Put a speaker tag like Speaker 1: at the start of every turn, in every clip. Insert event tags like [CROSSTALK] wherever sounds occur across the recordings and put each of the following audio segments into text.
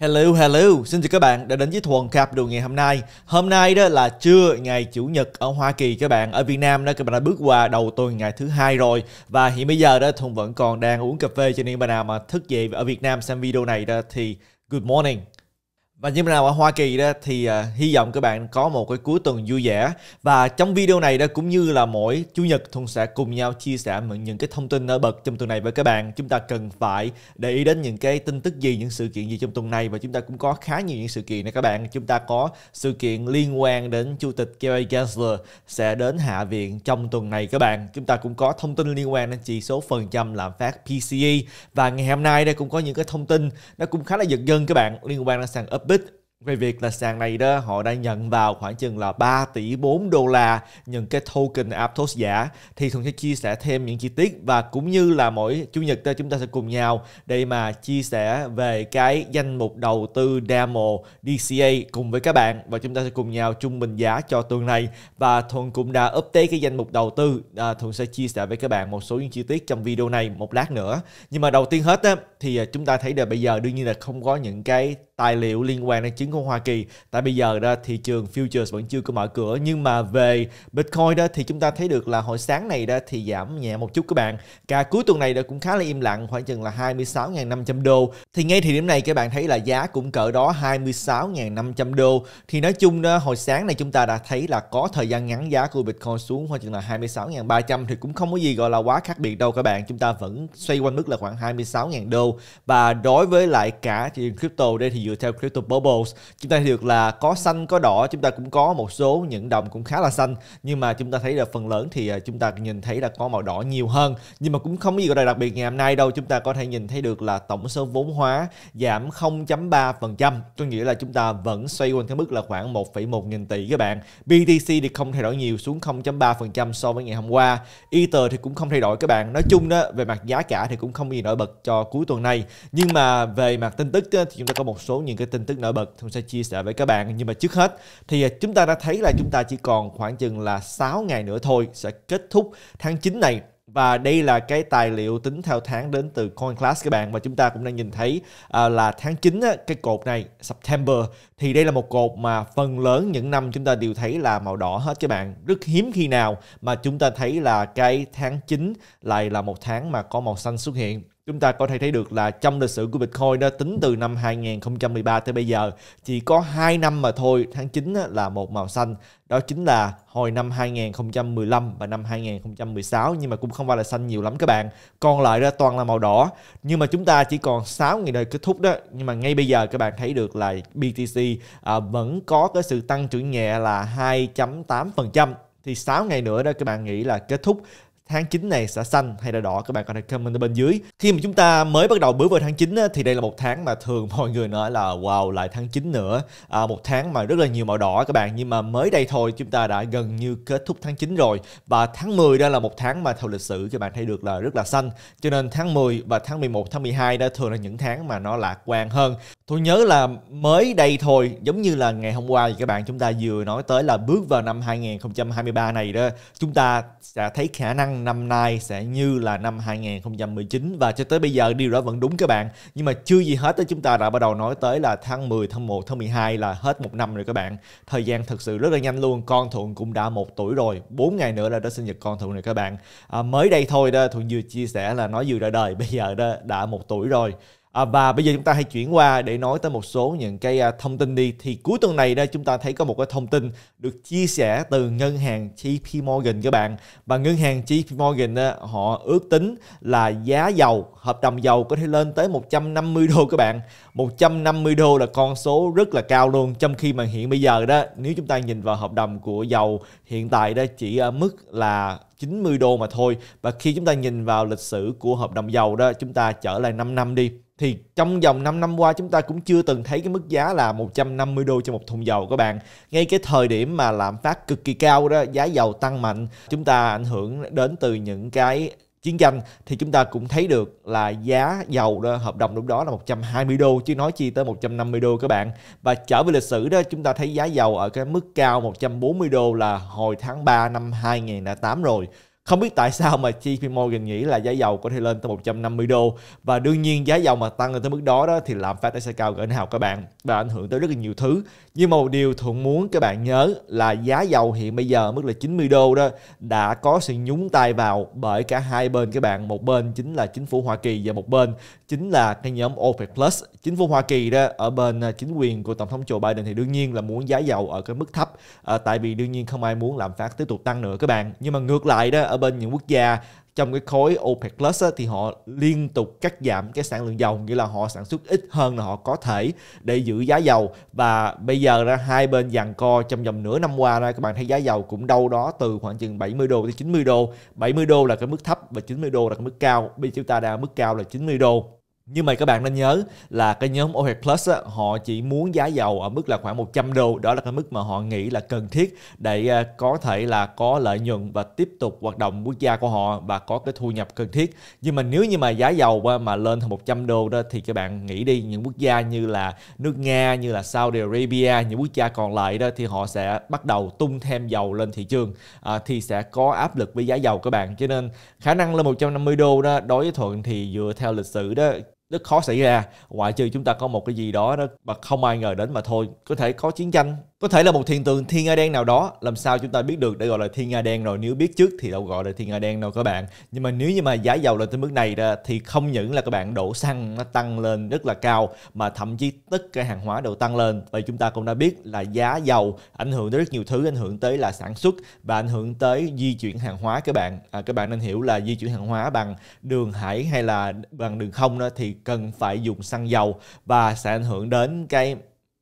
Speaker 1: Hello, hello, xin chào các bạn đã đến với Thuần Capital ngày hôm nay Hôm nay đó là trưa ngày Chủ nhật ở Hoa Kỳ các bạn Ở Việt Nam đó các bạn đã bước qua đầu tuần ngày thứ hai rồi Và hiện bây giờ đó Thuần vẫn còn đang uống cà phê cho nên bạn nào mà thức dậy ở Việt Nam xem video này đó thì good morning và như nào ở Hoa Kỳ đó thì uh, hy vọng các bạn có một cái cuối tuần vui vẻ và trong video này đó cũng như là mỗi chủ nhật Thuận sẽ cùng nhau chia sẻ những cái thông tin nổi bật trong tuần này với các bạn. Chúng ta cần phải để ý đến những cái tin tức gì, những sự kiện gì trong tuần này và chúng ta cũng có khá nhiều những sự kiện này các bạn. Chúng ta có sự kiện liên quan đến Chủ tịch Gary Gensler sẽ đến Hạ viện trong tuần này các bạn. Chúng ta cũng có thông tin liên quan đến chỉ số phần trăm lạm phát PCE và ngày hôm nay đây cũng có những cái thông tin nó cũng khá là giật gân các bạn liên quan đến sàn up Bit về việc là sàn này đó họ đã nhận vào khoảng chừng là 3 tỷ 4 đô la những cái token Aptos giả thì thường sẽ chia sẻ thêm những chi tiết và cũng như là mỗi chủ nhật đó chúng ta sẽ cùng nhau để mà chia sẻ về cái danh mục đầu tư demo DCA cùng với các bạn và chúng ta sẽ cùng nhau trung bình giá cho tuần này và Thuận cũng đã update cái danh mục đầu tư à, Thuận sẽ chia sẻ với các bạn một số những chi tiết trong video này một lát nữa nhưng mà đầu tiên hết á, thì à, chúng ta thấy là bây giờ đương nhiên là không có những cái tài liệu liên quan đến chứng khoán Hoa Kỳ. Tại bây giờ đó thị trường futures vẫn chưa có mở cửa nhưng mà về Bitcoin đó thì chúng ta thấy được là hồi sáng này đó thì giảm nhẹ một chút các bạn. Cả cuối tuần này đó cũng khá là im lặng khoảng chừng là 26.500 đô. Thì ngay thời điểm này các bạn thấy là giá cũng cỡ đó 26.500 đô. Thì nói chung đó hồi sáng này chúng ta đã thấy là có thời gian ngắn giá của Bitcoin xuống khoảng chừng là 26.300 thì cũng không có gì gọi là quá khác biệt đâu các bạn. Chúng ta vẫn xoay quanh mức là khoảng 26.000 đô và đối với lại cả thị trường crypto đây thì dựa theo crypto bubbles chúng ta thấy được là có xanh có đỏ chúng ta cũng có một số những đồng cũng khá là xanh nhưng mà chúng ta thấy là phần lớn thì à, chúng ta nhìn thấy là có màu đỏ nhiều hơn nhưng mà cũng không có gì gọi là đặc biệt ngày hôm nay đâu chúng ta có thể nhìn thấy được là tổng số vốn hóa giảm 0.3% tôi nghĩ là chúng ta vẫn xoay quanh cái mức là khoảng 1,1 nghìn tỷ các bạn BTC thì không thay đổi nhiều xuống 0.3% so với ngày hôm qua Ether thì cũng không thay đổi các bạn nói chung đó về mặt giá cả thì cũng không gì nổi bật cho cuối tuần này nhưng mà về mặt tin tức thì chúng ta có một số những cái tin tức nổi bật Thông sẽ chia sẻ với các bạn. Nhưng mà trước hết thì à, chúng ta đã thấy là chúng ta chỉ còn khoảng chừng là 6 ngày nữa thôi sẽ kết thúc tháng 9 này và đây là cái tài liệu tính theo tháng đến từ CoinClass các bạn và chúng ta cũng đang nhìn thấy à, là tháng 9 á, cái cột này September thì đây là một cột mà phần lớn những năm chúng ta đều thấy là màu đỏ hết các bạn rất hiếm khi nào mà chúng ta thấy là cái tháng 9 lại là một tháng mà có màu xanh xuất hiện chúng ta có thể thấy được là trong lịch sử của Bitcoin đó tính từ năm 2013 tới bây giờ chỉ có 2 năm mà thôi tháng 9 là một màu xanh đó chính là hồi năm 2015 và năm 2016 nhưng mà cũng không phải là xanh nhiều lắm các bạn còn lại đó toàn là màu đỏ nhưng mà chúng ta chỉ còn 6 ngày đời kết thúc đó nhưng mà ngay bây giờ các bạn thấy được là BTC à, vẫn có cái sự tăng trưởng nhẹ là 2.8% thì 6 ngày nữa đó các bạn nghĩ là kết thúc tháng 9 này sẽ xanh hay là đỏ các bạn có thể comment ở bên dưới khi mà chúng ta mới bắt đầu bước vào tháng 9 thì đây là một tháng mà thường [LAUGHS] mọi người nói là wow lại tháng 9 nữa à, một tháng mà rất là nhiều màu đỏ các bạn nhưng mà mới đây thôi chúng ta đã gần như kết thúc tháng 9 rồi và tháng 10 đó là một tháng mà theo lịch sử các bạn thấy được là rất là xanh cho nên tháng 10 và tháng 11 tháng 12 đó thường là những tháng mà nó lạc quan hơn tôi nhớ là mới đây thôi giống như là ngày hôm qua thì các bạn chúng ta vừa nói tới là bước vào năm 2023 này đó chúng ta sẽ thấy khả năng năm nay sẽ như là năm 2019 và cho tới bây giờ điều đó vẫn đúng các bạn nhưng mà chưa gì hết tới chúng ta đã bắt đầu nói tới là tháng 10 tháng 1 tháng 12 là hết một năm rồi các bạn thời gian thật sự rất là nhanh luôn con thuận cũng đã một tuổi rồi 4 ngày nữa là đã sinh nhật con thuận rồi các bạn à, mới đây thôi đó thuận vừa chia sẻ là nói vừa ra đời [LAUGHS] bây giờ đó đã một tuổi rồi À, và bây giờ chúng ta hãy chuyển qua để nói tới một số những cái à, thông tin đi thì cuối tuần này đây chúng ta thấy có một cái thông tin được chia sẻ từ ngân hàng JP Morgan các bạn và ngân hàng JP Morgan họ ước tính là giá dầu hợp đồng dầu có thể lên tới 150 đô các bạn 150 đô là con số rất là cao luôn trong khi mà hiện bây giờ đó nếu chúng ta nhìn vào hợp đồng của dầu hiện tại đó chỉ ở mức là 90 đô mà thôi và khi chúng ta nhìn vào lịch sử của hợp đồng dầu đó chúng ta trở lại 5 năm đi thì trong vòng 5 năm qua chúng ta cũng chưa từng thấy cái mức giá là 150 đô cho một thùng dầu các bạn. Ngay cái thời điểm mà lạm phát cực kỳ cao đó, giá dầu tăng mạnh, chúng ta ảnh hưởng đến từ những cái chiến tranh thì chúng ta cũng thấy được là giá dầu đó, hợp đồng lúc đó là 120 đô chứ nói chi tới 150 đô các bạn. Và trở về lịch sử đó chúng ta thấy giá dầu ở cái mức cao 140 đô là hồi tháng 3 năm 2008 rồi. Không biết tại sao mà JP Morgan nghĩ là giá dầu có thể lên tới 150 đô và đương nhiên giá dầu mà tăng lên tới mức đó đó thì làm Fed sẽ cao cỡ nào các bạn và ảnh hưởng tới rất là nhiều thứ. Nhưng mà một điều thuận muốn các bạn nhớ là giá dầu hiện bây giờ mức là 90 đô đó đã có sự nhúng tay vào bởi cả hai bên các bạn. Một bên chính là chính phủ Hoa Kỳ và một bên chính là cái nhóm OPEC Plus. Chính phủ Hoa Kỳ đó ở bên à, chính quyền của Tổng thống Joe Biden thì đương nhiên là muốn giá dầu ở cái mức thấp à, tại vì đương nhiên không ai muốn làm phát tiếp tục tăng nữa các bạn. Nhưng mà ngược lại đó ở bên những quốc gia trong cái khối OPEC Plus thì họ liên tục cắt giảm cái sản lượng dầu nghĩa là họ sản xuất ít hơn là họ có thể để giữ giá dầu và bây giờ ra hai bên giằng co trong vòng nửa năm qua ra các bạn thấy giá dầu cũng đâu đó từ khoảng chừng 70 đô tới 90 đô 70 đô là cái mức thấp và 90 đô là cái mức cao bây giờ chúng ta đang mức cao là 90 đô nhưng mà các bạn nên nhớ là cái nhóm OPEC Plus á, họ chỉ muốn giá dầu ở mức là khoảng 100 đô đó là cái mức mà họ nghĩ là cần thiết để à, có thể là có lợi nhuận và tiếp tục hoạt động quốc gia của họ và có cái thu nhập cần thiết nhưng mà nếu như mà giá dầu mà lên thành 100 đô đó thì các bạn nghĩ đi những quốc gia như là nước Nga như là Saudi Arabia những quốc gia còn lại đó thì họ sẽ bắt đầu tung thêm dầu lên thị trường à, thì sẽ có áp lực với giá dầu các bạn cho nên khả năng lên 150 đô đó đối với Thuận thì dựa theo lịch sử đó rất khó xảy ra ngoại trừ chúng ta có một cái gì đó đó mà không ai ngờ đến mà thôi có thể có chiến tranh có thể là một hiện tượng thiên nga đen nào đó làm sao chúng ta biết được để gọi là thiên nga đen rồi nếu biết trước thì đâu gọi là thiên nga đen đâu các bạn nhưng mà nếu như mà giá dầu lên tới mức này ra thì không những là các bạn đổ xăng nó tăng lên rất là cao mà thậm chí tất cả hàng hóa đều tăng lên và chúng ta cũng đã biết là giá dầu ảnh hưởng tới rất nhiều thứ ảnh hưởng tới là sản xuất và ảnh hưởng tới di chuyển hàng hóa các bạn à, các bạn nên hiểu là di chuyển hàng hóa bằng đường hải hay là bằng đường không đó thì cần phải dùng xăng dầu và sẽ ảnh hưởng đến cái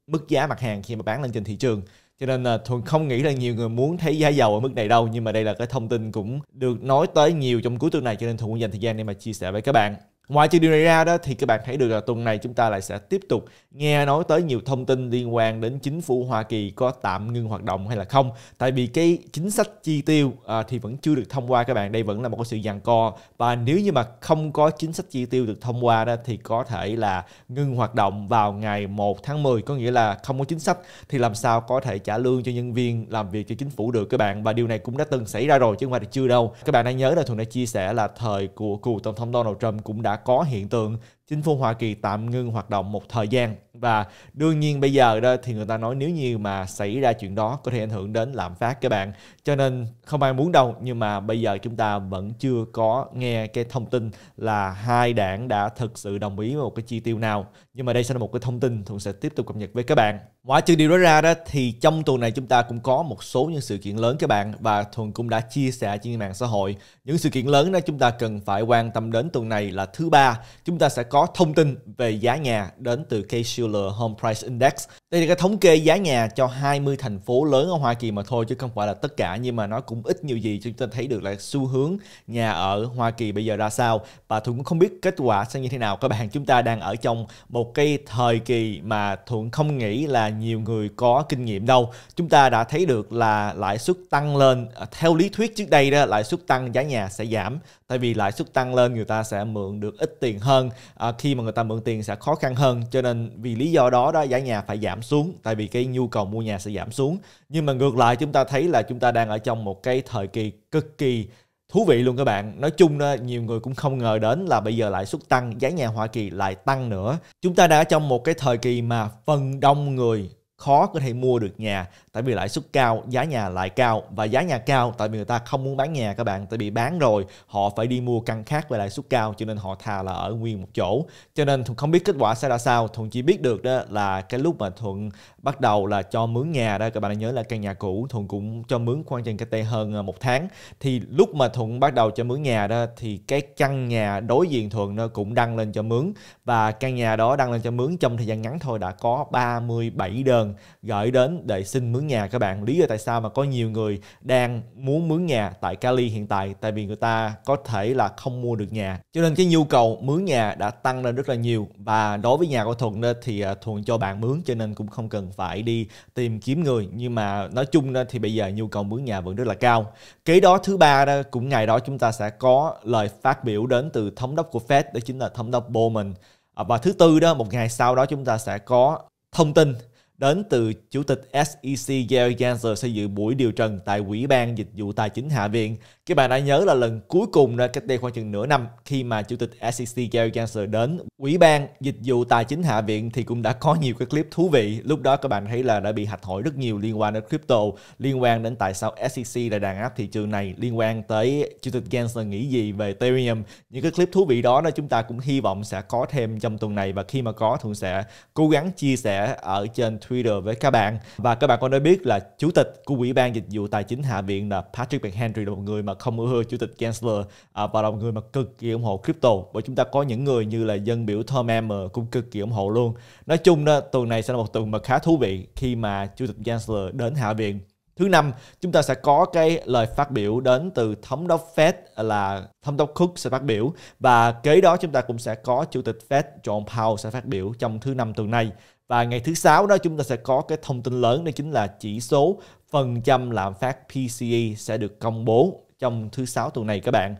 Speaker 1: mức giá mặt hàng khi mà bán lên trên thị trường cho nên là thường không nghĩ là nhiều người muốn thấy giá dầu ở mức này đâu nhưng mà đây là cái thông tin cũng được nói tới nhiều trong cuối tuần này cho nên tôi thường dành thời gian để mà chia sẻ với các bạn Ngoài trừ điều này ra đó thì các bạn thấy được là tuần này chúng ta lại sẽ tiếp tục nghe nói tới nhiều thông tin liên quan đến chính phủ Hoa Kỳ có tạm ngưng hoạt động hay là không. Tại vì cái chính sách chi tiêu à, thì vẫn chưa được thông qua các bạn. Đây vẫn là một sự giằng co và nếu như mà không có chính sách chi tiêu được thông qua đó thì có thể là ngưng hoạt động vào ngày 1 tháng 10 có nghĩa là không có chính sách thì làm sao có thể trả lương cho nhân viên làm việc cho chính phủ được các bạn và điều này cũng đã từng xảy ra rồi chứ không phải là chưa đâu. Các bạn đã nhớ là Thuận đã chia sẻ là thời của cựu tổng thống Donald Trump cũng đã có hiện tượng chính phủ Hoa Kỳ tạm ngưng hoạt động một thời gian và đương nhiên bây giờ đó thì người ta nói nếu như mà xảy ra chuyện đó có thể ảnh hưởng đến lạm phát các bạn cho nên không ai muốn đâu nhưng mà bây giờ chúng ta vẫn chưa có nghe cái thông tin là hai đảng đã thực sự đồng ý một cái chi tiêu nào nhưng mà đây sẽ là một cái thông tin thường sẽ tiếp tục cập nhật với các bạn ngoại trừ điều đó ra đó thì trong tuần này chúng ta cũng có một số những sự kiện lớn các bạn và thường cũng đã chia sẻ trên mạng xã hội những sự kiện lớn đó chúng ta cần phải quan tâm đến tuần này là thứ ba chúng ta sẽ có có thông tin về giá nhà đến từ Case-Shiller Home Price Index. Đây là cái thống kê giá nhà cho 20 thành phố lớn ở Hoa Kỳ mà thôi chứ không phải là tất cả nhưng mà nó cũng ít nhiều gì chúng ta thấy được là xu hướng nhà ở Hoa Kỳ bây giờ ra sao và Thuận cũng không biết kết quả sẽ như thế nào. Các bạn chúng ta đang ở trong một cái thời kỳ mà Thuận không nghĩ là nhiều người có kinh nghiệm đâu. Chúng ta đã thấy được là lãi suất tăng lên theo lý thuyết trước đây đó lãi suất tăng giá nhà sẽ giảm tại vì lãi suất tăng lên người ta sẽ mượn được ít tiền hơn à, à, khi mà người ta mượn tiền sẽ khó khăn hơn cho nên vì lý do đó đó giá nhà phải giảm xuống tại vì cái nhu cầu mua nhà sẽ giảm xuống nhưng mà ngược lại chúng ta thấy là chúng ta đang ở trong một cái thời kỳ cực kỳ thú vị luôn các bạn nói chung đó, nhiều người cũng không ngờ đến là bây giờ lãi suất tăng giá nhà Hoa Kỳ lại tăng nữa chúng ta đã trong một cái thời kỳ mà phần đông người khó có thể mua được nhà tại vì lãi suất cao, giá nhà lại cao và giá nhà cao tại vì người ta không muốn bán nhà các bạn tại vì bán rồi họ phải đi mua căn khác với lãi suất cao cho nên họ thà là ở nguyên một chỗ cho nên Thuận không biết kết quả sẽ ra sao Thuận chỉ biết được đó là cái lúc mà Thuận bắt đầu là cho mướn nhà đó các bạn nhớ là căn nhà cũ Thuận cũng cho mướn khoảng chừng cái tay hơn à, một tháng thì lúc mà Thuận bắt đầu cho mướn nhà đó thì cái căn nhà đối diện Thuận nó cũng đăng lên cho mướn và căn nhà đó đăng lên cho mướn trong thời gian ngắn thôi đã có 37 đơn lần gọi đến để xin mướn nhà các bạn. Lý do tại sao mà có nhiều người đang muốn mướn nhà tại Cali hiện tại tại vì người ta có thể là không mua được nhà. Cho nên cái nhu cầu mướn nhà đã tăng lên rất là nhiều và đối với nhà của Thuận thì à, Thuận cho bạn mướn cho nên cũng không cần phải đi tìm kiếm người nhưng mà nói chung thì bây giờ nhu cầu mướn nhà vẫn rất là cao. Kế đó thứ ba đó cũng ngày đó chúng ta sẽ có lời phát biểu đến từ thống đốc của Fed đó chính là thống đốc Bowman. À, và thứ tư đó một ngày sau đó chúng ta sẽ có thông tin đến từ Chủ tịch SEC Gary Gensler sẽ dự buổi điều trần tại quỹ ban Dịch vụ Tài chính Hạ viện các bạn đã nhớ là lần cuối cùng là cách đây khoảng chừng nửa năm khi mà chủ tịch SEC Gary Gensler đến ủy ban dịch vụ tài chính hạ viện thì cũng đã có nhiều cái clip thú vị lúc đó các bạn thấy là đã bị hạch hỏi rất nhiều liên quan đến crypto liên quan đến tại sao SEC lại đàn áp thị trường này liên quan tới chủ tịch Gensler nghĩ gì về Ethereum những cái clip thú vị đó là chúng ta cũng hy vọng sẽ có thêm trong tuần này và khi mà có thì sẽ cố gắng chia sẻ ở trên Twitter với các bạn và các bạn có nên biết là chủ tịch của ủy ban dịch vụ tài chính hạ viện là Patrick McHenry là một người mà không ưa chủ tịch Gensler à, và là một người mà cực kỳ ủng hộ crypto bởi chúng ta có những người như là dân biểu Tom Emmer cũng cực kỳ ủng hộ luôn nói chung đó tuần này sẽ là một tuần mà khá thú vị khi mà chủ tịch Gensler đến hạ viện Thứ năm, chúng ta sẽ có cái lời phát biểu đến từ thống đốc Fed là thống đốc Cook sẽ phát biểu và kế đó chúng ta cũng sẽ có chủ tịch Fed John Powell sẽ phát biểu trong thứ năm tuần này. Và ngày thứ sáu đó chúng ta sẽ có cái thông tin lớn đó chính là chỉ số phần trăm lạm phát PCE sẽ được công bố trong thứ sáu tuần này các bạn.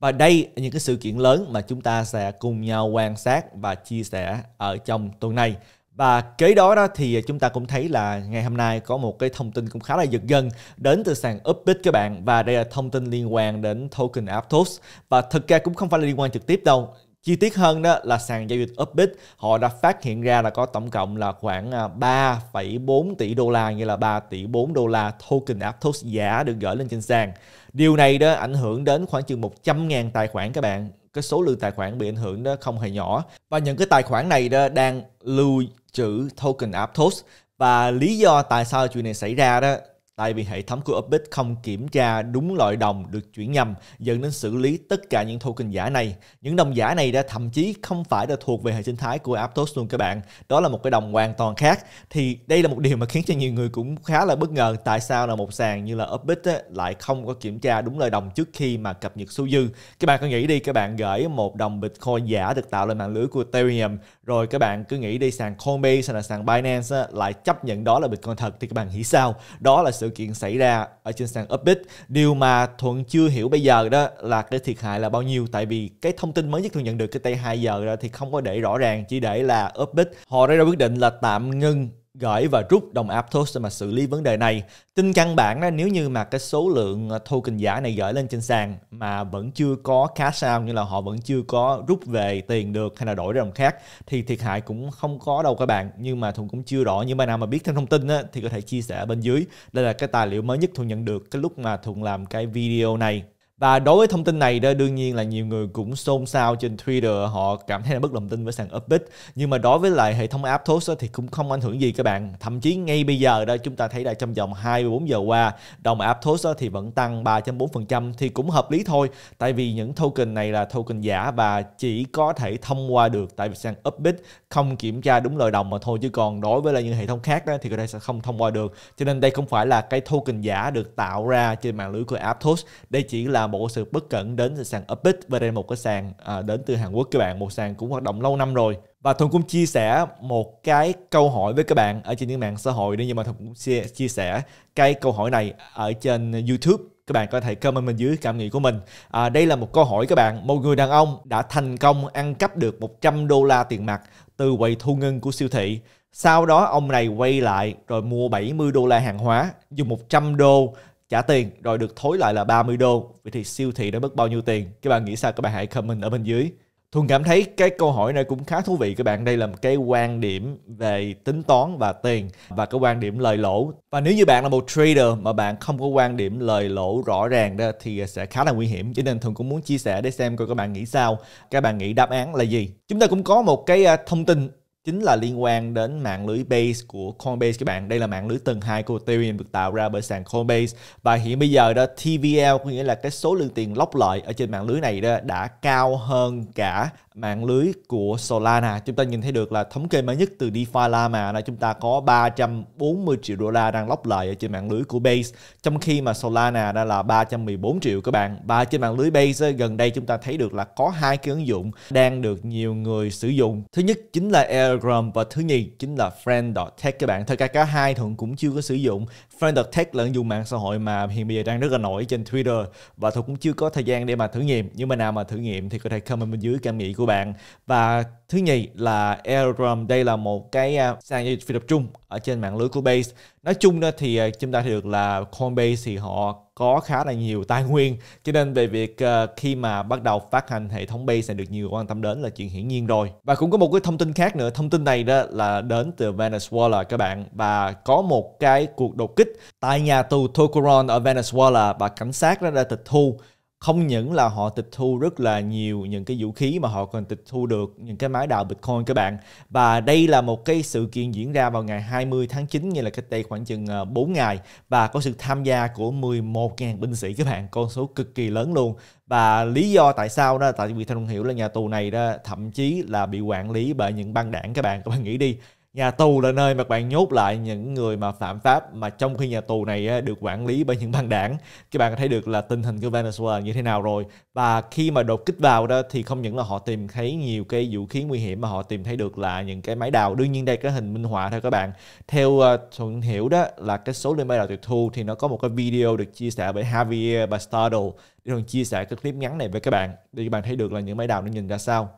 Speaker 1: Và đây những cái sự kiện lớn mà chúng ta sẽ cùng nhau quan sát và chia sẻ ở trong tuần này. Và kế đó đó thì chúng ta cũng thấy là ngày hôm nay có một cái thông tin cũng khá là giật gân đến từ sàn Upbit các bạn và đây là thông tin liên quan đến token Aptos và thực ra cũng không phải là liên quan trực tiếp đâu Chi tiết hơn đó là sàn giao dịch Upbit họ đã phát hiện ra là có tổng cộng là khoảng 3,4 à, tỷ đô la như là 3 tỷ 4 đô la token Aptos giả được gửi lên trên sàn. Điều này đó ảnh hưởng đến khoảng chừng 100.000 tài khoản các bạn cái số lượng tài khoản bị ảnh hưởng đó không hề nhỏ và những cái tài khoản này đó đang lưu trữ token Aptos và lý do tại sao chuyện này xảy ra đó tại vì hệ thống của Upbit không kiểm tra đúng loại đồng được chuyển nhầm dẫn đến xử lý tất cả những token giả này. Những đồng giả này đã thậm chí không phải là thuộc về hệ sinh thái của Aptos luôn các bạn. Đó là một cái đồng hoàn toàn khác. Thì đây là một điều mà khiến cho nhiều người cũng khá là bất ngờ tại sao là một sàn như là Upbit ấy, lại không có kiểm tra đúng loại đồng trước khi mà cập nhật số dư. Các bạn cứ nghĩ đi các bạn gửi một đồng Bitcoin giả được tạo lên mạng lưới của Ethereum rồi các bạn cứ nghĩ đi sàn Coinbase hay là sàn Binance ấy, lại chấp nhận đó là Bitcoin thật thì các bạn nghĩ sao? Đó là sự sự kiện xảy ra ở trên sàn Upbit. Điều mà Thuận chưa hiểu bây giờ đó là cái thiệt hại là bao nhiêu tại vì cái thông tin mới nhất Thuận nhận được cái tay 2 giờ đó thì không có để rõ ràng chỉ để là Upbit họ đã ra quyết định là tạm ngưng gửi và rút đồng Aptos để mà xử lý vấn đề này. Tin căn bản là nếu như mà cái số lượng ờ, token giả này gửi lên trên sàn mà vẫn chưa có cash out như là họ vẫn chưa có rút về tiền được hay là đổi ra đồng khác thì thiệt hại cũng không có đâu các bạn. Nhưng mà thùng cũng chưa rõ Nhưng mà nào mà biết thêm thông tin á, thì có thể chia sẻ bên dưới. Đây là cái tài liệu mới nhất thùng nhận được cái lúc mà thùng làm cái video này và đối với thông tin này đó đương nhiên là nhiều người cũng xôn xao trên Twitter họ cảm thấy là bất lòng tin với sàn Upbit nhưng mà đối với lại hệ thống Aptos thì cũng không ảnh hưởng gì các bạn thậm chí ngay bây giờ đó chúng ta thấy là trong vòng 24 giờ qua đồng Aptos thì vẫn tăng 3.4% thì cũng hợp lý thôi tại vì những token này là token giả và chỉ có thể thông qua được tại vì sàn Upbit không kiểm tra đúng lời đồng mà thôi chứ còn đối với là những hệ thống khác đó thì có thể sẽ không thông qua được cho nên đây không phải là cái token giả được tạo ra trên mạng lưới của Aptos đây chỉ là một sự bất cẩn đến sàn Upbit và đây là một cái sàn à, đến từ Hàn Quốc các bạn một sàn cũng hoạt động lâu năm rồi và Thuận cũng chia sẻ một cái câu hỏi với các bạn ở trên những mạng xã hội nhưng mà Thuận cũng chia, chia sẻ cái câu hỏi này ở trên YouTube các bạn có thể comment bên dưới cảm nghĩ của mình à, đây là một câu hỏi các bạn một người đàn ông đã thành công ăn cắp được 100 đô la tiền mặt từ quầy thu ngân của siêu thị sau đó ông này quay lại rồi mua 70 đô la hàng hóa dùng 100 đô trả tiền rồi được thối lại là 30 đô vậy thì siêu thị đã mất bao nhiêu tiền các bạn nghĩ sao các bạn hãy comment ở bên dưới Thuần cảm thấy cái câu hỏi này cũng khá thú vị các bạn. Đây là một cái quan điểm về tính toán và tiền và cái quan điểm lời lỗ. Và nếu như bạn là một trader mà bạn không có quan điểm lời lỗ rõ ràng đó thì sẽ khá là nguy hiểm. Cho nên Thuần cũng muốn chia sẻ để xem coi các bạn nghĩ sao. Các bạn nghĩ đáp án là gì? Chúng ta cũng có một cái à, thông tin chính là liên quan đến mạng lưới base của Coinbase các bạn. Đây là mạng lưới tầng 2 của Ethereum được tạo ra bởi sàn Coinbase và hiện bây giờ đó TVL có nghĩa là cái số lượng tiền lóc lợi ở trên mạng lưới này đó đã cao hơn cả mạng lưới của Solana. Chúng ta nhìn thấy được là thống kê mới nhất từ DeFi Llama là chúng ta có 340 triệu đô la đang lóc lợi ở trên mạng lưới của Base, trong khi mà Solana đã là 314 triệu các bạn. Và trên mạng lưới Base gần đây chúng ta thấy được là có hai cái ứng dụng đang được nhiều người sử dụng. Thứ nhất chính là Air Telegram và thứ nhì chính là Friend.tech các bạn. Thật ra cả hai Thuận cũng chưa có sử dụng Founder Tech là ứng dụng mạng xã hội mà hiện bây giờ đang rất là nổi trên Twitter và tôi cũng chưa có thời gian để mà thử nghiệm nhưng mà nào mà thử nghiệm thì có thể comment bên dưới cảm nghĩ của bạn và thứ nhì là Aerodrome đây là một cái à, sàn giao dịch phi tập trung ở trên mạng lưới của Base nói chung đó thì à, chúng ta thấy được là Coinbase thì họ có khá là nhiều tài nguyên cho nên về việc à, khi mà bắt đầu phát hành hệ thống base sẽ được nhiều quan tâm đến là chuyện hiển nhiên rồi và cũng có một cái thông tin khác nữa thông tin này đó là đến từ Venus Wallet các bạn và có một cái cuộc đột kích tiếp tại nhà tù Tocoron ở Venezuela và cảnh sát đã, tịch thu không những là họ tịch thu rất là nhiều những cái vũ khí mà họ còn tịch thu được những cái máy đào Bitcoin các bạn. Và đây là một cái sự kiện diễn ra vào ngày 20 tháng 9 như là cách đây khoảng chừng 4 ờ, ngày và có sự tham gia của 11.000 binh sĩ các bạn, con số cực kỳ lớn luôn. Và lý do tại sao đó tại vì theo Đông hiểu là nhà tù này đó thậm chí là bị quản lý bởi những băng đảng các bạn, các bạn nghĩ đi Nhà tù là nơi mà bạn nhốt lại những người mà phạm pháp mà trong khi nhà tù này được quản lý bởi những băng đảng. Các bạn có thấy được là tình hình của Venezuela như thế nào rồi. Và khi mà đột kích vào đó thì không những là họ tìm thấy nhiều cái vũ khí nguy hiểm mà họ tìm thấy được là những cái máy đào. Đương nhiên đây cái hình minh họa thôi các bạn. Theo ờ, Thuận Hiểu đó là cái số lượng máy đào tuyệt thu thì nó có một cái video được chia sẻ bởi Javier Bastardo. Để Thuận chia sẻ cái clip ngắn này với các bạn để các bạn thấy được là những máy đào nó nhìn ra sao.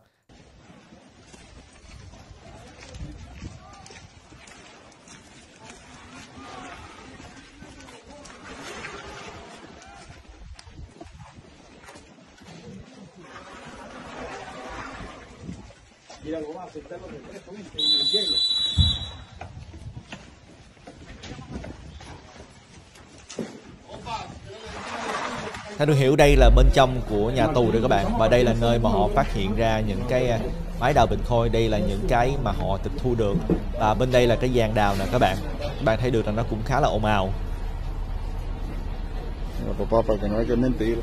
Speaker 1: Mira, lo vas a sentar perfectamente en el hielo. Theo được hiểu đây là bên trong của nhà tù đấy các bạn Và đây là nơi mà họ phát hiện ra những cái à, máy đào bình khôi Đây là những cái mà họ tịch thu được Và bên đây là cái dàn đào nè các bạn Bạn thấy được là nó cũng khá là ồn ào Papá, para que no hay que mentir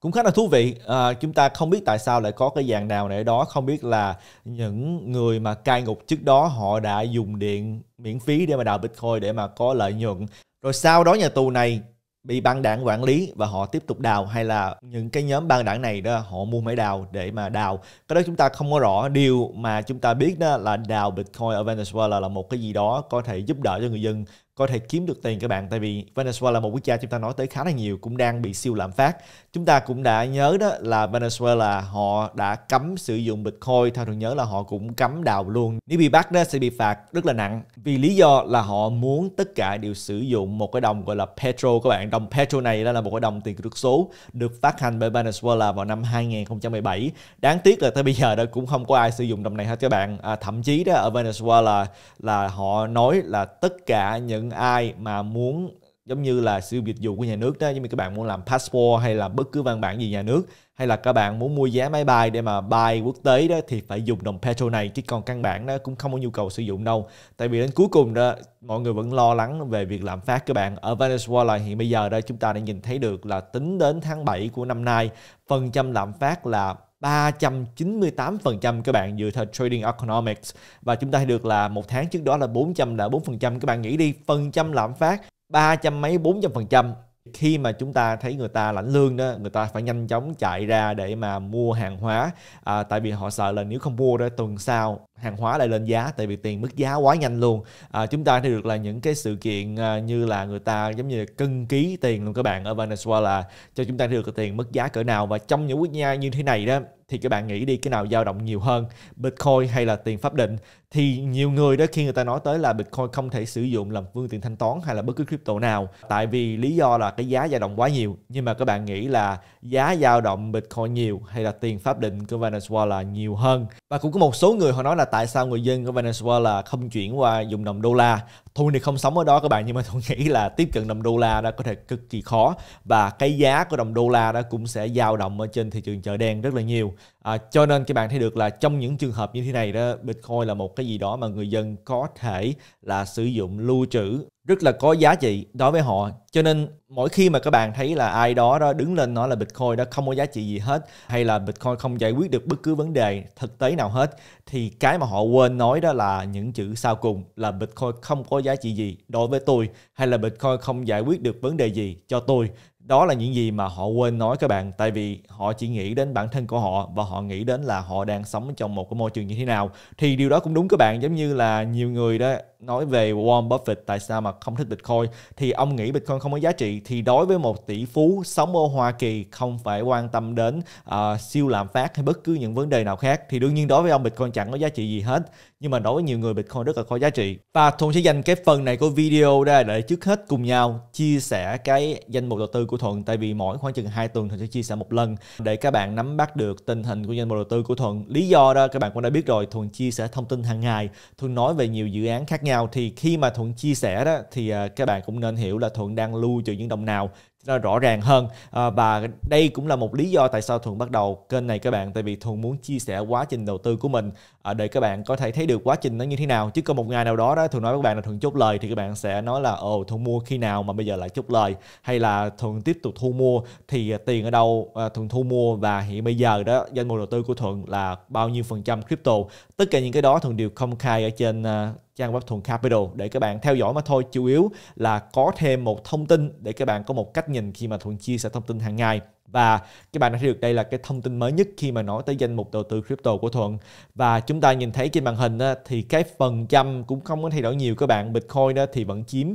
Speaker 1: cũng khá là thú vị à, chúng ta không biết tại sao lại có cái dàn đào này ở đó không biết là những người mà cai ngục trước đó họ đã dùng điện miễn phí để mà đào bitcoin để mà có lợi nhuận rồi sau đó nhà tù này bị ban đảng quản lý và họ tiếp tục đào hay là những cái nhóm ban đảng này đó họ mua máy đào để mà đào cái đó chúng ta không có rõ điều mà chúng ta biết đó là đào bitcoin ở Venezuela là một cái gì đó có thể giúp đỡ cho người dân có thể kiếm được tiền các bạn tại vì Venezuela là một quốc gia chúng ta nói tới khá là nhiều cũng đang bị siêu lạm phát chúng ta cũng đã nhớ đó là Venezuela họ đã cấm sử dụng Bitcoin theo tôi nhớ là họ cũng cấm đào luôn nếu bị bắt đó sẽ bị phạt rất là nặng vì lý do là họ muốn tất cả đều sử dụng một cái đồng gọi là petro các bạn đồng petro này là một cái đồng tiền kỹ thuật số được phát hành bởi Venezuela vào năm 2017 đáng tiếc là tới bây giờ đó cũng không có ai sử dụng đồng này hết các bạn à, thậm chí đó ở Venezuela là họ nói là tất cả những ai mà muốn giống như là siêu dịch vụ của nhà nước đó giống như các bạn muốn làm passport hay là bất cứ văn bản gì nhà nước hay là các bạn muốn mua vé máy bay để mà bay quốc tế đó thì phải dùng đồng petrol này chứ còn căn bản nó cũng không có nhu cầu sử dụng đâu tại vì đến cuối cùng đó mọi người vẫn lo lắng về việc lạm phát các bạn ở Venezuela hiện bây giờ đó chúng ta đã nhìn thấy được là tính đến tháng 7 của năm nay phần trăm lạm phát là 398% các bạn dựa theo Trading Economics và chúng ta thấy được là một tháng trước đó là 404% các bạn nghĩ đi phần trăm lạm phát ba trăm mấy bốn trăm phần trăm khi mà chúng ta thấy người ta lãnh lương đó người ta phải nhanh chóng chạy ra để mà mua hàng hóa à, tại vì họ sợ là nếu không mua đó tuần sau hàng hóa lại lên giá tại vì tiền mức giá quá nhanh luôn à, chúng ta thấy được là những cái sự kiện à, như là người ta giống như là cân ký tiền luôn các bạn ở Venezuela cho chúng ta thấy được tiền mức giá cỡ nào và trong những quốc gia như thế này đó thì các bạn nghĩ đi cái nào dao động nhiều hơn Bitcoin hay là tiền pháp định thì nhiều người đó khi người ta nói tới là Bitcoin không thể sử dụng làm phương tiện thanh toán hay là bất cứ crypto nào tại vì lý do là cái giá dao động quá nhiều nhưng mà các bạn nghĩ là giá dao động Bitcoin nhiều hay là tiền pháp định của Venezuela nhiều hơn và cũng có một số người họ nói là tại sao người dân của Venezuela không chuyển qua dùng đồng đô la Huni không sống ở đó các bạn nhưng mà tôi [LAUGHS] nghĩ là tiếp cận đồng đô la đó có thể cực kỳ khó và cái giá của đồng đô la đó cũng sẽ dao động ở trên thị trường chợ đen rất là nhiều à, cho nên các bạn thấy được là trong những trường hợp như thế này đó Bitcoin là một cái gì đó mà người dân có thể là sử dụng lưu trữ rất là có giá trị đối với họ cho nên mỗi khi mà các bạn thấy là ai đó đó đứng lên nói là bitcoin đó không có giá trị gì hết hay là bitcoin không giải quyết được bất cứ vấn đề thực tế nào hết thì cái mà họ quên nói đó là những chữ sau cùng là bitcoin không có giá trị gì đối với tôi hay là bitcoin không giải quyết được vấn đề gì cho tôi đó là những gì mà họ quên nói các bạn tại vì họ chỉ nghĩ đến bản thân của họ và họ nghĩ đến là họ đang sống trong một cái môi trường như thế nào thì điều đó cũng đúng các bạn giống như là nhiều người đó nói về Warren Buffett tại sao mà không thích Bitcoin thì ông nghĩ Bitcoin không có giá trị thì đối với một tỷ phú sống ở Hoa Kỳ không phải quan tâm đến uh, siêu lạm phát hay bất cứ những vấn đề nào khác thì đương nhiên đối với ông Bitcoin chẳng có giá trị gì hết nhưng mà đối với nhiều người Bitcoin rất là có giá trị. Và Thuận sẽ dành cái phần này của video ra để trước hết cùng nhau chia sẻ cái danh mục đầu tư của Thuận tại vì mỗi khoảng chừng 2 tuần Thuận sẽ chia sẻ một lần để các bạn nắm bắt được tình hình của danh mục đầu tư của Thuận. Lý do đó các bạn cũng đã biết rồi, Thuận chia sẻ thông tin hàng ngày, Thuận nói về nhiều dự án khác nhau thì khi mà Thuận chia sẻ đó thì à, các bạn cũng nên hiểu là Thuận đang lưu trữ những đồng nào rõ ràng hơn à, và đây cũng là một lý do tại sao thuận bắt đầu kênh này các bạn tại vì thuận muốn chia sẻ quá trình đầu tư của mình à, để các bạn có thể thấy được quá trình nó như thế nào chứ có một ngày nào đó đó thuận nói với các bạn là thuận chốt lời thì các bạn sẽ nói là ồ thuận mua khi nào mà bây giờ lại chốt lời hay là thuận tiếp tục thu mua thì ờ, tiền ở đâu à, thuận thu mua và hiện bây giờ đó danh mục đầu tư của thuận là bao nhiêu phần trăm crypto tất cả những cái đó thuận đều công khai ở trên uh, trang web Thuần Capital để các bạn theo dõi mà thôi chủ yếu là có thêm một thông tin để các bạn có một cách nhìn khi mà Thuần chia sẻ thông tin hàng ngày và các bạn đã thấy được đây là cái thông tin mới nhất khi mà nói tới danh mục đầu tư crypto của Thuận và chúng ta nhìn thấy trên màn hình á, thì cái phần trăm cũng không có thay đổi nhiều các bạn Bitcoin đó thì vẫn chiếm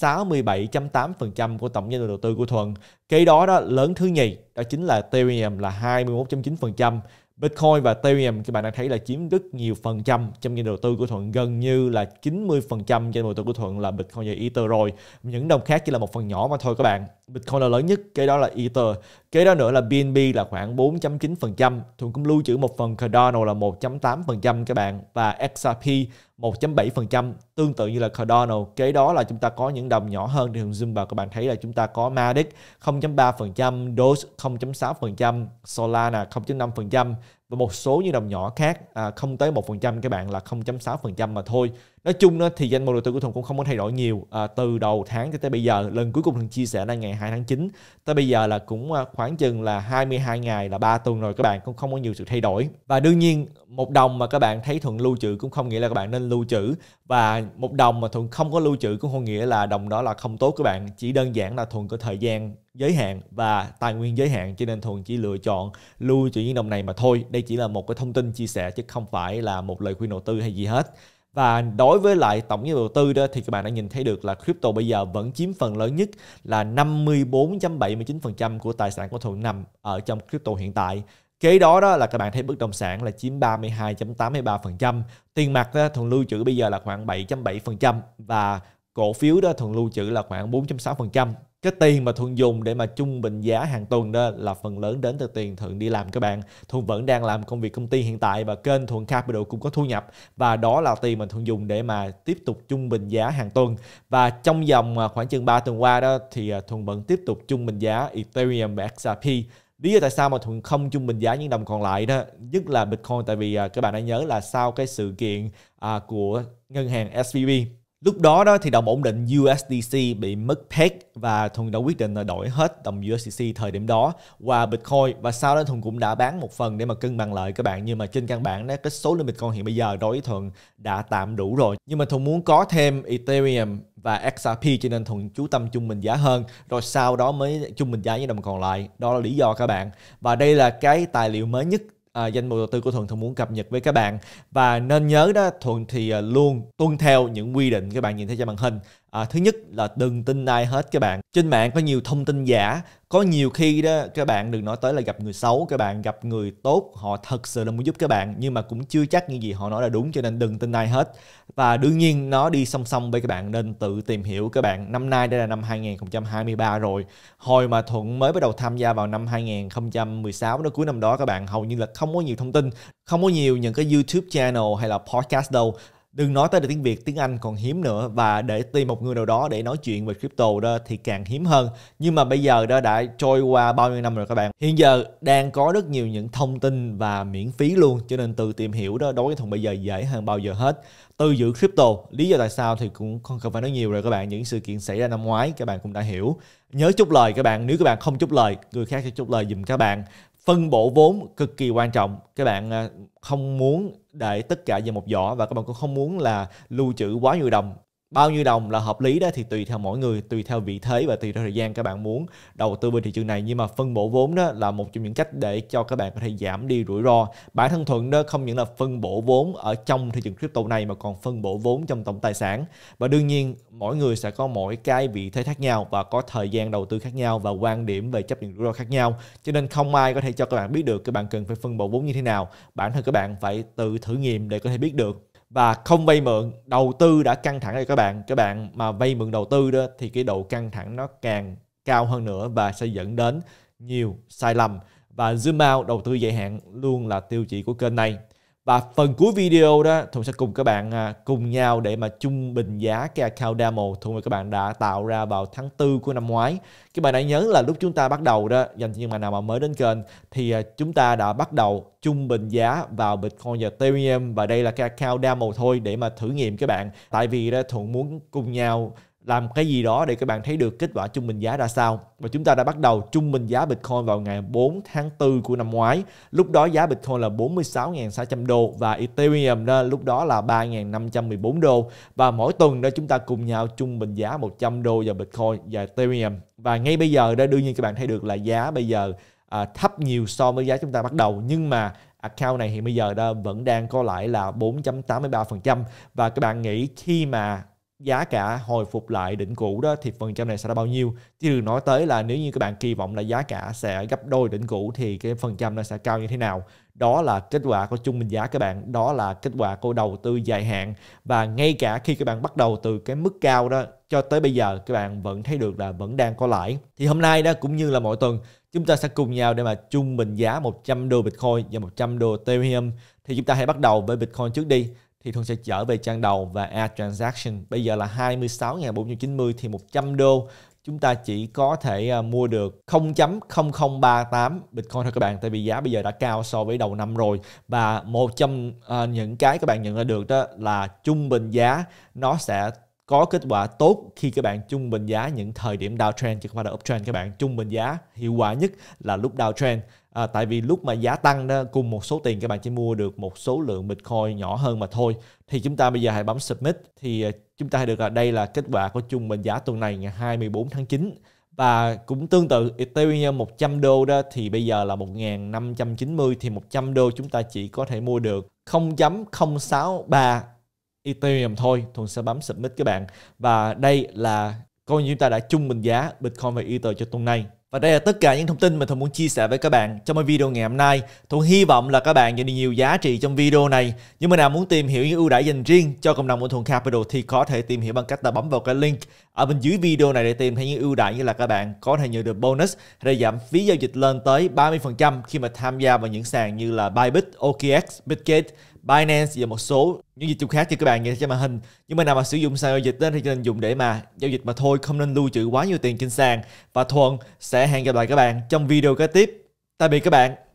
Speaker 1: 67.8% của tổng danh đầu tư của Thuận cái đó đó lớn thứ nhì đó chính là Ethereum là 21.9% Bitcoin và Ethereum các bạn đã thấy là chiếm rất nhiều phần trăm trong những đầu tư của Thuận gần như là 90% trong đầu tư của Thuận là Bitcoin và Ether rồi những đồng khác chỉ là một phần nhỏ mà thôi các bạn Bitcoin là lớn nhất cái đó là Ether Kế đó nữa là BNB là khoảng 4.9%, thường cũng lưu trữ một phần Cardano là 1.8% các bạn và XRP 1.7%, tương tự như là Cardano. Kế đó là chúng ta có những đồng nhỏ hơn thì thường zoom vào các bạn thấy là chúng ta có Matic 0.3%, Doge 0.6%, Solana 0.5% và một số như đồng nhỏ khác à, không tới 1% các bạn là 0.6% mà thôi nói chung thì danh mục đầu tư của Thùng cũng không có thay đổi nhiều à, từ đầu tháng cho tới bây giờ lần cuối cùng Thùng chia sẻ là ngày 2 tháng 9 tới bây giờ là cũng à, khoảng chừng là 22 ngày là 3 tuần rồi các bạn cũng không có nhiều sự thay đổi và đương nhiên một đồng mà các bạn thấy Thuận lưu trữ cũng không nghĩa là các bạn nên lưu trữ và một đồng mà Thuận không có lưu trữ cũng không nghĩa là đồng đó là không tốt các bạn chỉ đơn giản là Thuận có thời gian giới hạn và tài nguyên giới hạn cho nên Thuận chỉ lựa chọn lưu trữ những đồng này mà thôi đây chỉ là một cái thông tin chia sẻ chứ không phải là một lời khuyên đầu tư hay gì hết và đối với lại tổng giá đầu tư đó thì các bạn đã nhìn thấy được là crypto bây giờ vẫn chiếm phần lớn nhất là 54.79% của tài sản của thụ nằm ở trong crypto hiện tại Kế đó đó là các bạn thấy bất động sản là chiếm 32.83%, tiền mặt đó, thuần lưu trữ bây giờ là khoảng 7.7% và cổ phiếu đó thuần lưu trữ là khoảng 4.6% cái tiền mà thuận dùng để mà trung bình giá hàng tuần đó là phần lớn đến từ tiền thuận đi làm các bạn thuận vẫn đang làm công việc công ty hiện tại và kênh thuận capital cũng có thu nhập và đó là tiền mà thuận dùng để mà tiếp tục trung bình giá hàng tuần và trong vòng à, khoảng chừng 3 tuần qua đó thì à, thuận vẫn tiếp tục trung bình giá ethereum và xrp lý do tại sao mà thuận không trung bình giá những đồng còn lại đó nhất là bitcoin tại vì à, các bạn đã nhớ là sau cái sự kiện của ngân hàng svb lúc đó đó thì đồng ổn định USDC bị mất peg và Thuần đã quyết định là đổi hết đồng USDC thời điểm đó qua Bitcoin và sau đó Thuần cũng đã bán một phần để mà cân bằng lại các bạn nhưng mà trên căn bản đó cái số lượng Bitcoin hiện bây giờ đối với Thuần đã tạm đủ rồi nhưng mà Thuần muốn có thêm Ethereum và XRP cho nên Thuần chú tâm chung mình giá hơn rồi sau đó mới chung mình giá với đồng còn lại đó là lý do các bạn và đây là cái tài liệu mới nhất à, danh mục đầu tư của thuận thường muốn cập nhật với các bạn và nên nhớ đó thuận thì à, luôn tuân theo những quy định các bạn nhìn thấy trên màn hình à, thứ nhất là đừng tin ai hết các bạn trên mạng có nhiều thông tin giả có nhiều khi đó các bạn đừng nói tới là gặp người xấu các bạn gặp người tốt họ thật sự là muốn giúp các bạn nhưng mà cũng chưa chắc như gì họ nói là đúng cho nên đừng tin ai hết và đương nhiên nó đi song song với các bạn nên tự tìm hiểu các bạn năm nay đây là năm 2023 rồi hồi mà Thuận mới bắt đầu tham gia vào năm 2016 đó cuối năm đó các bạn hầu như là không có nhiều thông tin không có nhiều những cái YouTube channel hay là podcast đâu đừng nói tới được tiếng Việt tiếng Anh còn hiếm nữa và để tìm một người nào đó để nói chuyện về crypto đó thì càng hiếm hơn nhưng mà bây giờ đó đã trôi qua bao nhiêu năm rồi các bạn hiện giờ đang có rất nhiều những thông tin và miễn phí luôn cho nên từ tìm hiểu đó đối với thùng bây giờ dễ hơn bao giờ hết từ giữ crypto lý do tại sao thì cũng không cần phải nói nhiều rồi các bạn những sự kiện xảy ra năm ngoái các bạn cũng đã hiểu nhớ chúc lời các bạn nếu các bạn không chúc lời người khác sẽ chúc lời giùm các bạn phân bổ vốn cực kỳ quan trọng các bạn à, không muốn để tất cả vào một giỏ và các bạn cũng không muốn là lưu trữ quá nhiều đồng bao nhiêu đồng là hợp lý đó thì tùy theo mỗi người tùy theo vị thế và tùy theo thời gian các bạn muốn đầu tư vào thị trường này nhưng mà phân bổ vốn đó là một trong những cách để cho các bạn có thể giảm đi rủi ro bản thân thuận đó không những là phân bổ vốn ở trong thị trường crypto này mà còn phân bổ vốn trong tổng tài sản và đương nhiên mỗi người sẽ có mỗi cái vị thế khác nhau và có thời gian đầu tư khác nhau và quan điểm về chấp nhận rủi ro khác nhau cho nên không ai có thể cho các bạn biết được các bạn cần phải phân bổ vốn như thế nào bản thân các bạn phải tự thử nghiệm để có thể biết được và không vay mượn đầu tư đã căng thẳng rồi các bạn các bạn mà vay mượn đầu tư đó thì cái độ căng thẳng nó càng cao hơn nữa và sẽ dẫn đến nhiều sai lầm và zoom out đầu tư dài hạn luôn là tiêu chí của kênh này và phần cuối video đó thùng sẽ cùng các bạn à, cùng nhau để mà trung bình giá cái account demo thùng và các bạn đã tạo ra vào tháng 4 của năm ngoái. Các bạn đã nhớ là lúc chúng ta bắt đầu đó, dành cho những bạn nào mà mới đến kênh thì à, chúng ta đã bắt đầu trung bình giá vào Bitcoin và Ethereum và đây là cái account demo thôi để mà thử nghiệm các bạn. Tại vì đó Thuận muốn cùng nhau làm cái gì đó để các bạn thấy được kết quả trung bình giá ra sao. Và chúng ta đã bắt đầu trung bình giá Bitcoin vào ngày 4 tháng 4 của năm ngoái. Lúc đó giá Bitcoin là 46.600 đô và Ethereum đó, lúc đó là 3.514 đô. Và mỗi tuần đó chúng ta cùng nhau trung bình giá 100 đô vào Bitcoin và Ethereum. Và ngay bây giờ đó đương nhiên các bạn thấy được là giá bây giờ à, thấp nhiều so với giá chúng ta bắt đầu nhưng mà account này hiện bây giờ đó vẫn đang có lại là 4.83% và các bạn nghĩ khi mà giá cả hồi phục lại đỉnh cũ đó thì phần trăm này sẽ là bao nhiêu chứ đừng nói tới là nếu như các bạn kỳ vọng là giá cả sẽ gấp đôi đỉnh cũ thì cái phần trăm nó sẽ cao như thế nào đó là kết quả của trung bình giá các bạn đó là kết quả của đầu tư dài hạn và ngay cả khi các bạn bắt đầu từ cái mức cao đó cho tới bây giờ các bạn vẫn thấy được là vẫn đang có lãi thì hôm nay đó cũng như là mỗi tuần chúng ta sẽ cùng nhau để mà trung bình giá 100 đô Bitcoin và 100 đô Ethereum thì chúng ta hãy bắt đầu với Bitcoin trước đi thì thường sẽ trở về trang đầu và add transaction bây giờ là 26.490 thì 100 đô chúng ta chỉ có thể à, mua được 0.0038 Bitcoin thôi các bạn tại vì giá bây giờ đã cao so với đầu năm rồi và một trong à, những cái các bạn nhận ra được đó là trung bình giá nó sẽ có kết quả tốt khi các bạn trung bình giá những thời điểm downtrend chứ không phải là uptrend các bạn trung bình giá hiệu quả nhất là lúc downtrend à, tại vì lúc mà giá tăng đó cùng một số tiền các bạn chỉ mua được một số lượng bitcoin nhỏ hơn mà thôi thì chúng ta bây giờ hãy bấm submit thì à, chúng ta được là đây là kết quả của trung bình giá tuần này ngày 24 tháng 9 và cũng tương tự Ethereum 100 đô đó thì bây giờ là 1590 thì 100 đô chúng ta chỉ có thể mua được 0.063 Ethereum thôi. Thuận sẽ bấm submit các bạn. Và đây là coi như chúng ta đã chung bình giá Bitcoin và Ether cho tuần này. Và đây là tất cả những thông tin mà Thuận muốn chia sẻ với các bạn trong cái video ngày hôm nay. Thuận hy vọng là các bạn nhận được nhiều giá trị trong video này. nhưng mà nào muốn tìm hiểu những ưu đãi dành riêng cho cộng đồng của Thuận Capital thì có thể tìm hiểu bằng cách là bấm vào cái link ở bên dưới video này để tìm thấy những ưu đãi như là các bạn có thể nhận được bonus hay giảm phí giao dịch lên tới 30% khi mà tham gia vào những sàn như là Bybit, OKX, Bitgate Binance và một số những dịch vụ khác cho các bạn nhìn trên màn hình. Nhưng mà nào mà sử dụng sàn giao dịch đó, thì nên dùng để mà giao dịch mà thôi, không nên lưu trữ quá nhiều tiền trên sàn. Và Thuận sẽ hẹn gặp lại các bạn trong video kế tiếp. Tạm biệt các bạn.